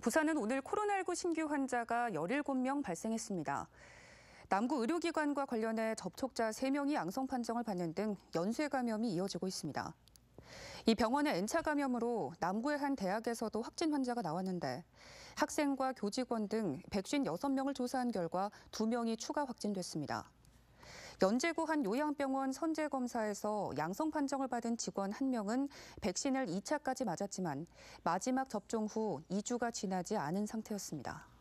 부산은 오늘 코로나19 신규 환자가 17명 발생했습니다. 남구 의료기관과 관련해 접촉자 3명이 양성 판정을 받는 등 연쇄 감염이 이어지고 있습니다. 이 병원의 N차 감염으로 남구의 한 대학에서도 확진 환자가 나왔는데 학생과 교직원 등 156명을 조사한 결과 2명이 추가 확진됐습니다. 연제구 한 요양병원 선제검사에서 양성 판정을 받은 직원 한명은 백신을 2차까지 맞았지만 마지막 접종 후 2주가 지나지 않은 상태였습니다.